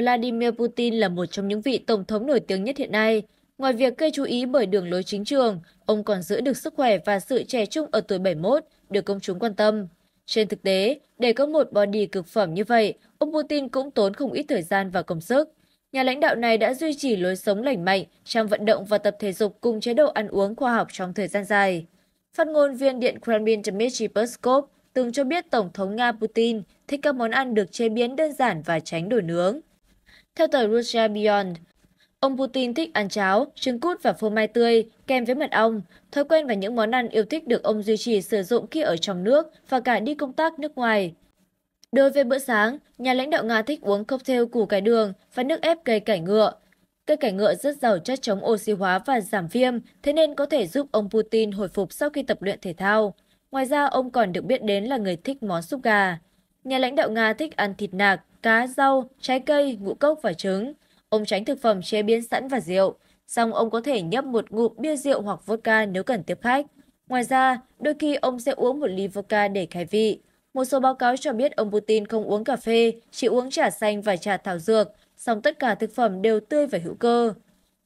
vladimir putin là một trong những vị tổng thống nổi tiếng nhất hiện nay ngoài việc gây chú ý bởi đường lối chính trường ông còn giữ được sức khỏe và sự trẻ trung ở tuổi bảy mươi một được công chúng quan tâm trên thực tế để có một body cực phẩm như vậy ông putin cũng tốn không ít thời gian và công sức nhà lãnh đạo này đã duy trì lối sống lành mạnh trong vận động và tập thể dục cùng chế độ ăn uống khoa học trong thời gian dài phát ngôn viên điện kremlin dmitry peskov từng cho biết tổng thống nga putin thích các món ăn được chế biến đơn giản và tránh đồ nướng theo tờ Russia Beyond, ông Putin thích ăn cháo, trứng cút và phô mai tươi kèm với mật ong, thói quen và những món ăn yêu thích được ông duy trì sử dụng khi ở trong nước và cả đi công tác nước ngoài. Đối với bữa sáng, nhà lãnh đạo Nga thích uống cocktail củ cải đường và nước ép cây cải ngựa. Cây cải ngựa rất giàu chất chống oxy hóa và giảm viêm, thế nên có thể giúp ông Putin hồi phục sau khi tập luyện thể thao. Ngoài ra, ông còn được biết đến là người thích món súp gà. Nhà lãnh đạo Nga thích ăn thịt nạc, cá, rau, trái cây, ngũ cốc và trứng. Ông tránh thực phẩm chế biến sẵn và rượu, song ông có thể nhấp một ngụm bia rượu hoặc vodka nếu cần tiếp khách. Ngoài ra, đôi khi ông sẽ uống một ly vodka để khai vị. Một số báo cáo cho biết ông Putin không uống cà phê, chỉ uống trà xanh và trà thảo dược, song tất cả thực phẩm đều tươi và hữu cơ.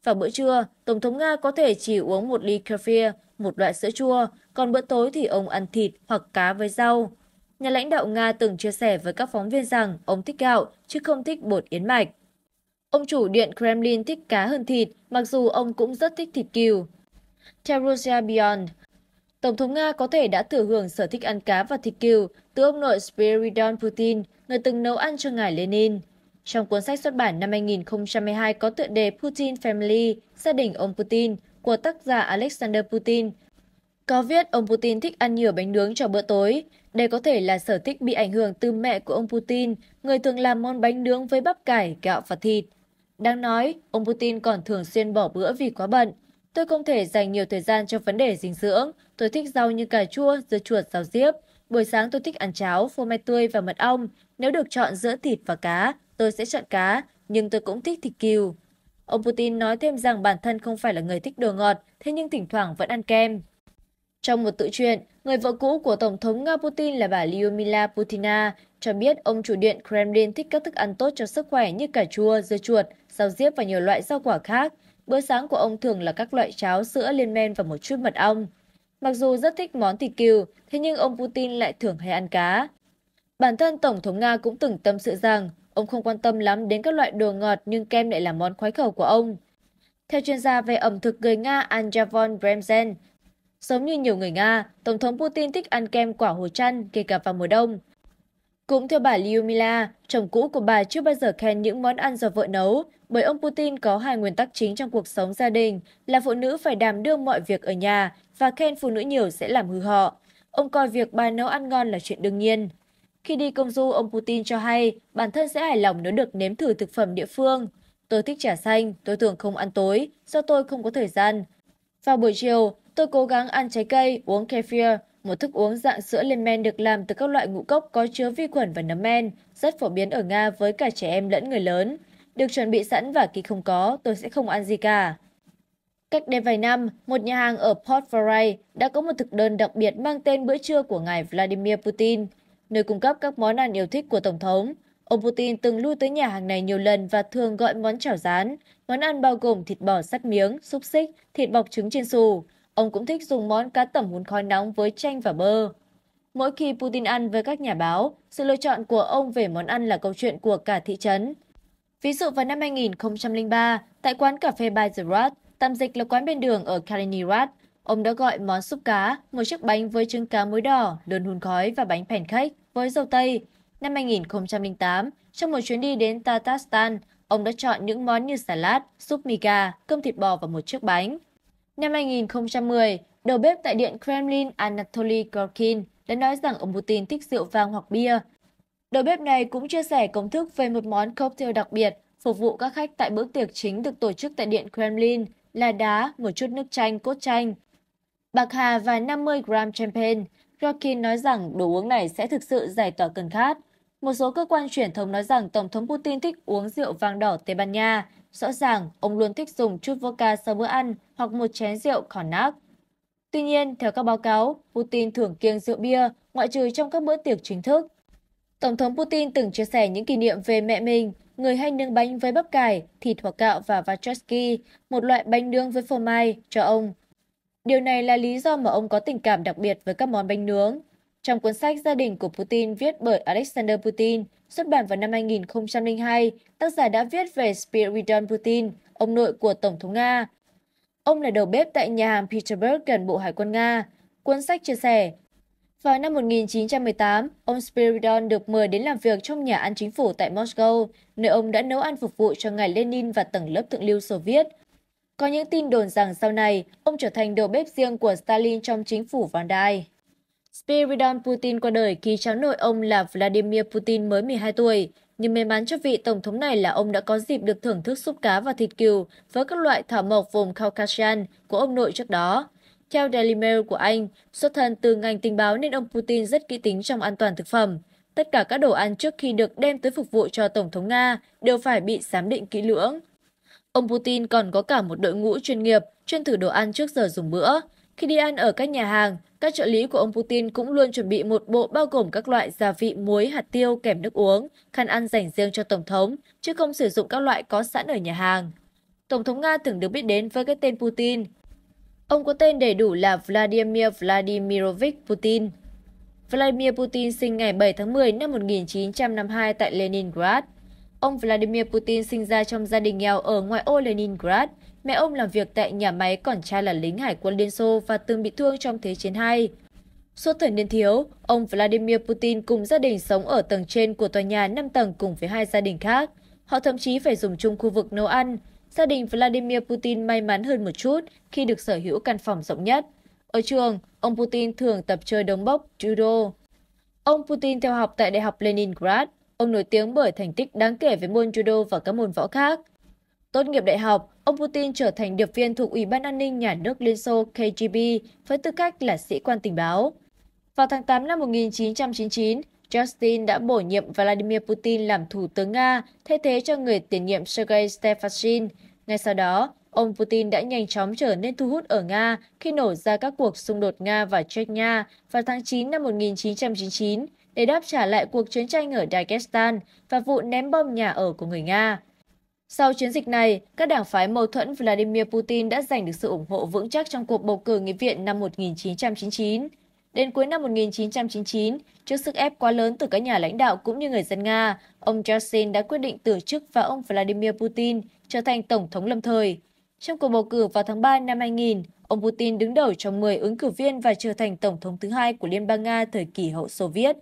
Vào bữa trưa, Tổng thống Nga có thể chỉ uống một ly kefir, một loại sữa chua, còn bữa tối thì ông ăn thịt hoặc cá với rau nhà lãnh đạo nga từng chia sẻ với các phóng viên rằng ông thích gạo chứ không thích bột yến mạch ông chủ điện kremlin thích cá hơn thịt mặc dù ông cũng rất thích thịt cừu theo russia beyond tổng thống nga có thể đã thừa hưởng sở thích ăn cá và thịt cừu từ ông nội spiridon putin người từng nấu ăn cho ngài lenin trong cuốn sách xuất bản năm 2012 có tựa đề Putin Family, gia đình ông Putin của tác giả Alexander Putin, có viết ông Putin thích ăn nhiều bánh nướng cho bữa tối đây có thể là sở thích bị ảnh hưởng từ mẹ của ông putin người thường làm món bánh nướng với bắp cải gạo và thịt đang nói ông putin còn thường xuyên bỏ bữa vì quá bận tôi không thể dành nhiều thời gian cho vấn đề dinh dưỡng tôi thích rau như cà chua dưa chuột rau diếp buổi sáng tôi thích ăn cháo phô mai tươi và mật ong nếu được chọn giữa thịt và cá tôi sẽ chọn cá nhưng tôi cũng thích thịt cừu ông putin nói thêm rằng bản thân không phải là người thích đồ ngọt thế nhưng thỉnh thoảng vẫn ăn kem trong một tự truyện người vợ cũ của tổng thống nga putin là bà lyumila putina cho biết ông chủ điện kremlin thích các thức ăn tốt cho sức khỏe như cà chua dưa chuột rau diếp và nhiều loại rau quả khác bữa sáng của ông thường là các loại cháo sữa liên men và một chút mật ong mặc dù rất thích món thịt cừu thế nhưng ông putin lại thường hay ăn cá bản thân tổng thống nga cũng từng tâm sự rằng ông không quan tâm lắm đến các loại đồ ngọt nhưng kem lại là món khoái khẩu của ông theo chuyên gia về ẩm thực người nga Anjavon Bremsen, giống như nhiều người nga tổng thống putin thích ăn kem quả hồ chăn kể cả vào mùa đông cũng theo bà lyumila chồng cũ của bà chưa bao giờ khen những món ăn do vợ nấu bởi ông putin có hai nguyên tắc chính trong cuộc sống gia đình là phụ nữ phải đảm đương mọi việc ở nhà và khen phụ nữ nhiều sẽ làm hư họ ông coi việc bà nấu ăn ngon là chuyện đương nhiên khi đi công du ông putin cho hay bản thân sẽ hài lòng nếu được nếm thử thực phẩm địa phương tôi thích trà xanh tôi thường không ăn tối do tôi không có thời gian vào buổi chiều tôi cố gắng ăn trái cây uống kefir một thức uống dạng sữa lên men được làm từ các loại ngũ cốc có chứa vi khuẩn và nấm men rất phổ biến ở nga với cả trẻ em lẫn người lớn được chuẩn bị sẵn và khi không có tôi sẽ không ăn gì cả Cách đây vài năm, một nhà hàng ở Port Varay đã có một thực đơn đặc biệt mang tên bữa trưa của ngài Vladimir Putin, nơi cung cấp các món ăn yêu thích của Tổng thống. Ông Putin từng lui tới nhà hàng này nhiều lần và thường gọi món chảo rán. Món ăn bao gồm thịt bò sắt miếng, xúc xích, thịt bọc trứng chiên xù. Ông cũng thích dùng món cá tẩm hun khói nóng với chanh và bơ. Mỗi khi Putin ăn với các nhà báo, sự lựa chọn của ông về món ăn là câu chuyện của cả thị trấn. Ví dụ vào năm 2003, tại quán cà phê By the Rat, tạm dịch là quán bên đường ở Kaliningrad, ông đã gọi món súp cá, một chiếc bánh với trứng cá muối đỏ, lươn hun khói và bánh pancake với dầu tây. Năm 2008, trong một chuyến đi đến Tatarstan, ông đã chọn những món như salad, súp gà, cơm thịt bò và một chiếc bánh. Năm 2010, đầu bếp tại Điện Kremlin Anatoly Korkin đã nói rằng ông Putin thích rượu vang hoặc bia. Đầu bếp này cũng chia sẻ công thức về một món cocktail đặc biệt phục vụ các khách tại bữa tiệc chính được tổ chức tại Điện Kremlin là đá, một chút nước chanh, cốt chanh, bạc hà và 50 gram champagne. Korkin nói rằng đồ uống này sẽ thực sự giải tỏa cơn khát, một số cơ quan truyền thông nói rằng tổng thống putin thích uống rượu vang đỏ tây ban nha rõ ràng ông luôn thích dùng chút vodka sau bữa ăn hoặc một chén rượu connac tuy nhiên theo các báo cáo putin thường kiêng rượu bia ngoại trừ trong các bữa tiệc chính thức tổng thống putin từng chia sẻ những kỷ niệm về mẹ mình người hay nướng bánh với bắp cải thịt hoặc gạo và vacheski một loại bánh nướng với phô mai cho ông điều này là lý do mà ông có tình cảm đặc biệt với các món bánh nướng trong cuốn sách gia đình của putin viết bởi alexander putin xuất bản vào năm 2002, tác giả đã viết về Spiridon putin ông nội của tổng thống nga ông là đầu bếp tại nhà hàng Peterburg gần bộ hải quân nga cuốn sách chia sẻ vào năm 1918, ông Spiridon được mời đến làm việc trong nhà ăn chính phủ tại Moscow, nơi ông đã nấu ăn phục vụ cho ngài Lenin và tầng lớp thượng lưu Xô Viết. Có những tin đồn rằng sau này, ông trở thành đầu bếp riêng của Stalin trong chính phủ Van Đai spyridon putin qua đời khi cháu nội ông là vladimir putin mới 12 tuổi nhưng may mắn cho vị tổng thống này là ông đã có dịp được thưởng thức súp cá và thịt cừu với các loại thảo mộc vùng caucasian của ông nội trước đó theo Daily Mail của Anh, xuất thân từ ngành tình báo nên ông Putin rất kỹ tính trong an toàn thực phẩm. Tất cả các đồ ăn trước khi được đem tới phục vụ cho Tổng thống Nga đều phải bị giám định kỹ lưỡng. Ông Putin còn có cả một đội ngũ chuyên nghiệp chuyên thử đồ ăn trước giờ dùng bữa, khi đi ăn ở các nhà hàng các trợ lý của ông putin cũng luôn chuẩn bị một bộ bao gồm các loại gia vị muối hạt tiêu kèm nước uống khăn ăn dành riêng cho tổng thống chứ không sử dụng các loại có sẵn ở nhà hàng tổng thống nga từng được biết đến với cái tên putin ông có tên đầy đủ là vladimir vladimirovich putin vladimir putin sinh ngày 7 tháng 10 năm 1952 tại leningrad ông vladimir putin sinh ra trong gia đình nghèo ở ngoài ô leningrad mẹ ông làm việc tại nhà máy còn cha là lính hải quân liên xô và từng bị thương trong thế chiến II. suốt thời niên thiếu ông vladimir putin cùng gia đình sống ở tầng trên của tòa nhà năm tầng cùng với hai gia đình khác họ thậm chí phải dùng chung khu vực nấu ăn gia đình vladimir putin may mắn hơn một chút khi được sở hữu căn phòng rộng nhất ở trường ông putin thường tập chơi đống bốc judo ông putin theo học tại đại học leningrad ông nổi tiếng bởi thành tích đáng kể với môn judo và các môn võ khác tốt nghiệp đại học ông putin trở thành điệp viên thuộc ủy ban an ninh nhà nước liên xô kgb với tư cách là sĩ quan tình báo vào tháng 8 năm 1999, Justin đã bổ nhiệm Vladimir Putin làm thủ tướng Nga, thay thế cho người tiền nhiệm Sergei Stefashin. Ngay sau đó, ông Putin đã nhanh chóng trở nên thu hút ở Nga khi nổ ra các cuộc xung đột Nga và Chechnya vào tháng 9 năm 1999 để đáp trả lại cuộc chiến tranh ở dagestan và vụ ném bom nhà ở của người nga sau chiến dịch này, các đảng phái mâu thuẫn Vladimir Putin đã giành được sự ủng hộ vững chắc trong cuộc bầu cử nghị viện năm 1999. Đến cuối năm 1999, trước sức ép quá lớn từ các nhà lãnh đạo cũng như người dân Nga, ông Yeltsin đã quyết định từ chức và ông Vladimir Putin trở thành tổng thống lâm thời. Trong cuộc bầu cử vào tháng 3 năm 2000, ông Putin đứng đầu trong 10 ứng cử viên và trở thành tổng thống thứ hai của Liên bang Nga thời kỳ hậu Soviet.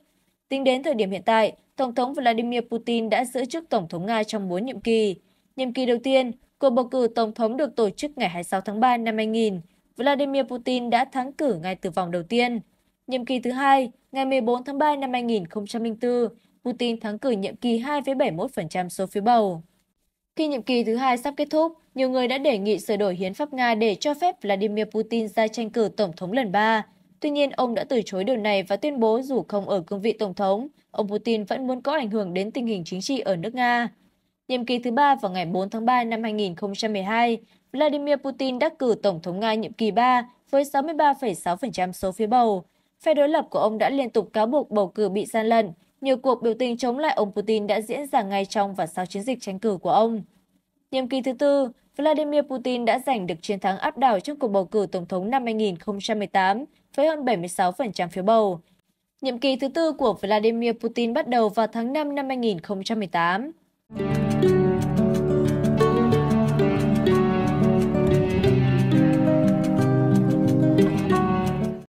Tính đến thời điểm hiện tại, Tổng thống Vladimir Putin đã giữ chức Tổng thống Nga trong 4 nhiệm kỳ. Nhiệm kỳ đầu tiên, cuộc bầu cử Tổng thống được tổ chức ngày 26 tháng 3 năm 2000, Vladimir Putin đã thắng cử ngay từ vòng đầu tiên. Nhiệm kỳ thứ hai, ngày 14 tháng 3 năm 2004, Putin thắng cử nhiệm kỳ 2 với 71% số phiếu bầu. Khi nhiệm kỳ thứ hai sắp kết thúc, nhiều người đã đề nghị sửa đổi hiến pháp Nga để cho phép Vladimir Putin ra tranh cử tổng thống lần ba Tuy nhiên, ông đã từ chối điều này và tuyên bố dù không ở cương vị tổng thống, ông Putin vẫn muốn có ảnh hưởng đến tình hình chính trị ở nước Nga. Nhiệm kỳ thứ ba vào ngày 4 tháng 3 năm 2012, Vladimir Putin đắc cử Tổng thống Nga nhiệm kỳ 3 với 63,6% số phiếu bầu. Phe đối lập của ông đã liên tục cáo buộc bầu cử bị gian lận. Nhiều cuộc biểu tình chống lại ông Putin đã diễn ra ngay trong và sau chiến dịch tranh cử của ông. Nhiệm kỳ thứ tư, Vladimir Putin đã giành được chiến thắng áp đảo trong cuộc bầu cử tổng thống năm 2018 với hơn 76% phiếu bầu nhiệm kỳ thứ tư của vladimir putin bắt đầu vào tháng năm năm 2018. nghìn một